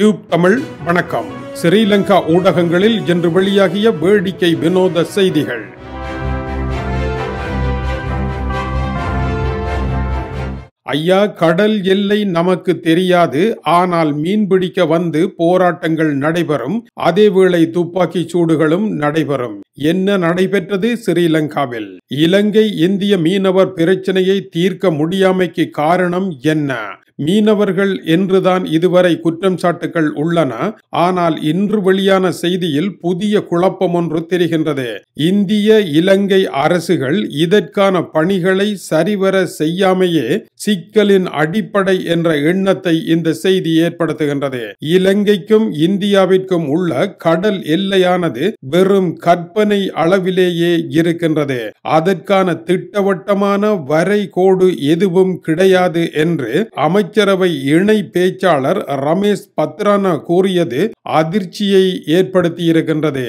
tube Tamil வணக்கம் ஸ்ரீலங்கா ஊடகங்களில் இன்று வெளியாகிய வேடிக்கை வினோத செய்திகள் ஐயா கடல் எல்லை நமக்கு தெரியாது ஆனால் மீன்பிடிக்க வந்து போராட்டங்கள் நடைபெறும் அதேவேளை துப்பாக்கிச் சூடுகளும் நடைபெறும் என்ன நடைபெற்றது ஸ்ரீலங்காவில் இலங்கை இந்திய மீனவர் பிரச்சனையை தீர்க்க முடியாமைக்கு காரணம் என்ன மீனவர்கள் என்றுதான் இதுவரை குற்றம் சாட்டுகள் உள்ளன ஆனால் இன்று வெளியான செய்தியில் புதிய குழப்பம் ஒன்று தெரிகின்றது இந்திய இலங்கை அரசுகள் இதற்கான பணிகளை சரிவர செய்யாமையே சிக்கலின் அடிப்படை என்ற எண்ணத்தை இந்த செய்தி ஏற்படுத்துகின்றது இலங்கைக்கும் இந்தியாவிற்கும் உள்ள கடல் எல்லையானது வெறும் கற்பனை அளவிலேயே இருக்கின்றது அதற்கான திட்டவட்டமான வரை கோடு எதுவும் கிடையாது என்று அமைச்சர் அமைச்சரவை இணை பேச்சாளர் ரமேஷ் பத்ரானா கூறியது அதிர்ச்சியை ஏற்படுத்தியிருக்கின்றது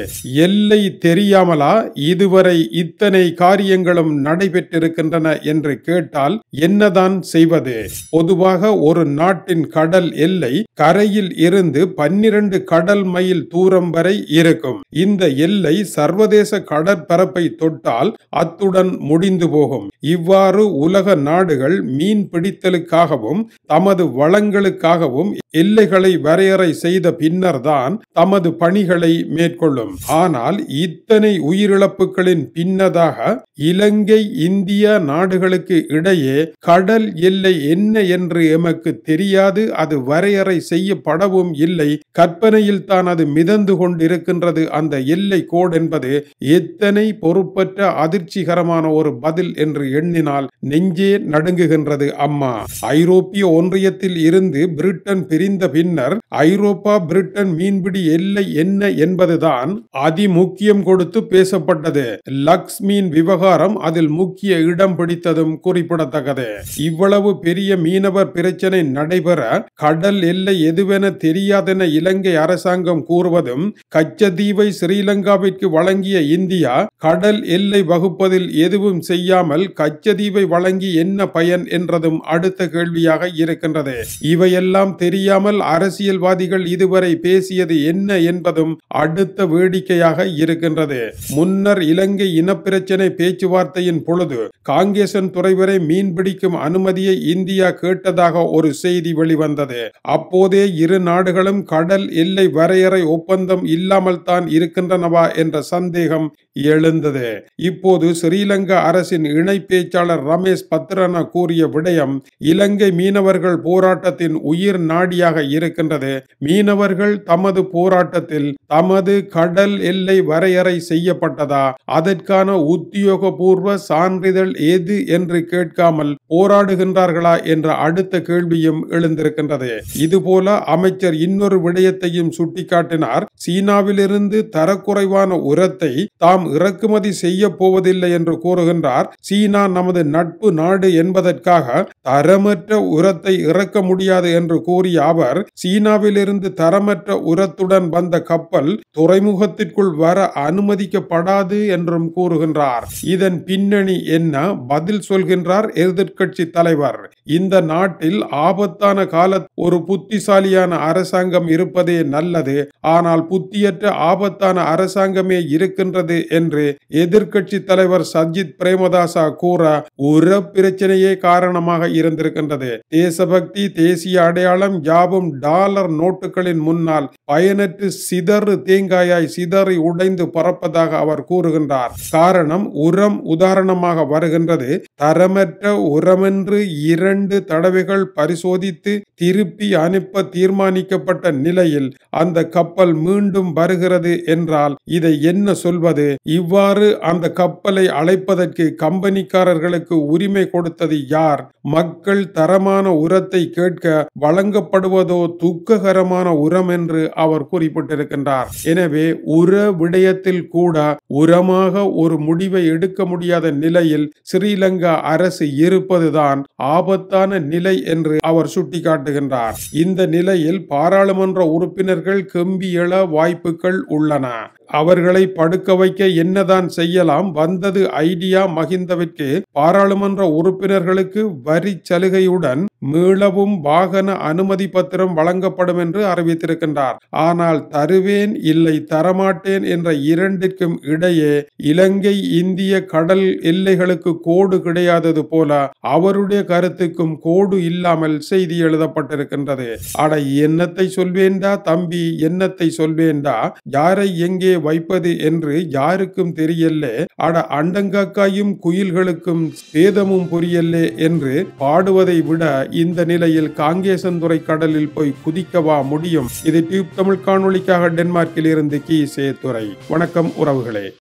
எல்லை தெரியாமலா இதுவரை இத்தனை காரியங்களும் நடைபெற்றிருக்கின்றன என்று கேட்டால் என்னதான் செய்வது பொதுவாக ஒரு நாட்டின் கடல் எல்லை கரையில் இருந்து பன்னிரண்டு கடல் மைல் தூரம் வரை இருக்கும் இந்த எல்லை சர்வதேச கடற்பரப்பை தொட்டால் அத்துடன் முடிந்து போகும் இவ்வாறு உலக நாடுகள் மீன் பிடித்தலுக்காகவும் தமது வளங்களுக்காகவும் எல்லைகளை வரையறை செய்த பின்னர்தான் தமது பணிகளை மேற்கொள்ளும் ஆனால் இத்தனை உயிரிழப்புகளின் பின்னதாக இலங்கை இந்திய நாடுகளுக்கு இடையே கடல் எல்லை என்ன என்று எமக்கு தெரியாது அது வரையறை செய்யப்படவும் இல்லை கற்பனையில் தான் அது மிதந்து கொண்டிருக்கின்றது அந்த எல்லை கோடு என்பது எத்தனை பொறுப்பற்ற அதிர்ச்சிகரமான ஒரு பதில் என்று எண்ணினால் நெஞ்சே நடுங்குகின்றது அம்மா ஐரோப்பிய ஒன்றியத்தில் இருந்து பிரிட்டன் தெரிந்த பின்னர் ஐரோப்பா பிரிட்டன் மீன்பிடி எல்லை என்ன என்பதுதான் அதிமுக்கியம் கொடுத்து பேசப்பட்டது லக்ஸ் மீன் விவகாரம் அதில் முக்கிய இடம் பிடித்ததும் குறிப்பிடத்தக்கது இவ்வளவு பெரிய மீனவர் பிரச்சனை நடைபெற கடல் எல்லை எதுவென தெரியாதென இலங்கை அரசாங்கம் கூறுவதும் கச்சதீவை ஸ்ரீலங்காவிற்கு வழங்கிய இந்தியா கடல் எல்லை வகுப்பதில் எதுவும் செய்யாமல் கச்சதீவை வழங்கி என்ன பயன் என்றதும் அடுத்த கேள்வியாக இருக்கின்றது இவையெல்லாம் தெரிய தெரியாமல் அரசியல்வாதிகள் இதுவரை பேசியது என்ன என்பதும் அடுத்த வேடிக்கையாக இருக்கின்றது முன்னர் இலங்கை இனப்பிரச்சினை பேச்சுவார்த்தையின் பொழுது காங்கேசன் துறைவரை மீன்பிடிக்கும் அனுமதியை இந்தியா கேட்டதாக ஒரு செய்தி வெளிவந்தது அப்போதே இரு நாடுகளும் கடல் எல்லை வரையறை ஒப்பந்தம் இல்லாமல் தான் இருக்கின்றனவா என்ற சந்தேகம் எழுந்தது இப்போது ஸ்ரீலங்கா அரசின் இணை பேச்சாளர் ரமேஷ் பத்ரனா கூறிய விடயம் இலங்கை மீனவர்கள் போராட்டத்தின் உயிர் நாடிய கேள்வியாக இருக்கின்றது மீனவர்கள் தமது போராட்டத்தில் தமது கடல் எல்லை வரையறை செய்யப்பட்டதா அதற்கான உத்தியோகபூர்வ சான்றிதழ் எது என்று கேட்காமல் போராடுகின்றார்களா என்ற அடுத்த கேள்வியும் எழுந்திருக்கின்றது இதுபோல அமைச்சர் இன்னொரு விடயத்தையும் சுட்டிக்காட்டினார் சீனாவிலிருந்து தரக்குறைவான உரத்தை தாம் இறக்குமதி செய்ய போவதில்லை என்று கூறுகின்றார் சீனா நமது நட்பு நாடு என்பதற்காக தரமற்ற உரத்தை இறக்க முடியாது என்று கூறிய அவர் சீனாவிலிருந்து தரமற்ற உரத்துடன் வந்த கப்பல் துறைமுகத்திற்குள் வர அனுமதிக்கப்படாது என்றும் கூறுகின்றார் இதன் பின்னணி என்ன பதில் சொல்கின்றார் எதிர்கட்சி தலைவர் இந்த நாட்டில் ஆபத்தான கால ஒரு புத்திசாலியான அரசாங்கம் இருப்பதே நல்லது ஆனால் புத்தியற்ற ஆபத்தான அரசாங்கமே இருக்கின்றது என்று எதிர்கட்சி தலைவர் சஜித் பிரேமதாசா கூற உர பிரச்சனையே காரணமாக இருந்திருக்கின்றது தேசபக்தி தேசிய அடையாளம் ஜா யாவும் டாலர் நோட்டுகளின் முன்னால் பயனற்று சிதறு தேங்காயாய் சிதறி உடைந்து பறப்பதாக அவர் கூறுகின்றார் காரணம் உரம் உதாரணமாக வருகின்றது தரமற்ற உரமென்று இரண்டு தடவைகள் பரிசோதித்து திருப்பி அனுப்ப தீர்மானிக்கப்பட்ட நிலையில் அந்த கப்பல் மீண்டும் வருகிறது என்றால் இதை என்ன சொல்வது இவ்வாறு அந்த கப்பலை அழைப்பதற்கு கம்பெனிக்காரர்களுக்கு உரிமை கொடுத்தது யார் மக்கள் தரமான உரத்தை கேட்க வழங்கப்படுவதோ துக்ககரமான உரம் என்று அவர் குறிப்பிட்டிருக்கின்றார் எனவே உர விடயத்தில் கூட உரமாக ஒரு முடிவை எடுக்க முடியாத நிலையில் ஸ்ரீலங்கா அரசு இருப்பதுதான் ஆபத்தான நிலை என்று அவர் சுட்டிக்காட்டுகின்றார் இந்த நிலையில் பாராளுமன்ற உறுப்பினர்கள் கம்பி எழ வாய்ப்புகள் உள்ளன அவர்களை படுக்க வைக்க என்னதான் செய்யலாம் வந்தது ஐடியா மகிந்தவிற்கு பாராளுமன்ற உறுப்பினர்களுக்கு வரி சலுகையுடன் மீளவும் வாகன அனுமதி பத்திரம் வழங்கப்படும் என்று அறிவித்திருக்கின்றார் ஆனால் தருவேன் இல்லை தரமாட்டேன் என்ற இரண்டிற்கும் இடையே இலங்கை இந்திய கடல் எல்லைகளுக்கு கோடு கிடையாதது போல அவருடைய கருத்துக்கும் கோடு இல்லாமல் செய்தி எழுதப்பட்டிருக்கின்றது அட என்னத்தை சொல்வேண்டா தம்பி என்னத்தை சொல்வேண்டா யாரை எங்கே வைப்பது என்று யாருக்கும் தெரியல்ல அட அண்டங்காக்காயும் குயில்களுக்கும் சேதமும் புரியல்லே என்று பாடுவதை விட இந்த நிலையில் காங்கேசந்துறை கடலில் போய் குதிக்கவா முடியும் இது டியூப் தமிழ் காணொலிக்காக டென்மார்க்கில் இருந்து கி துறை வணக்கம் உறவுகளே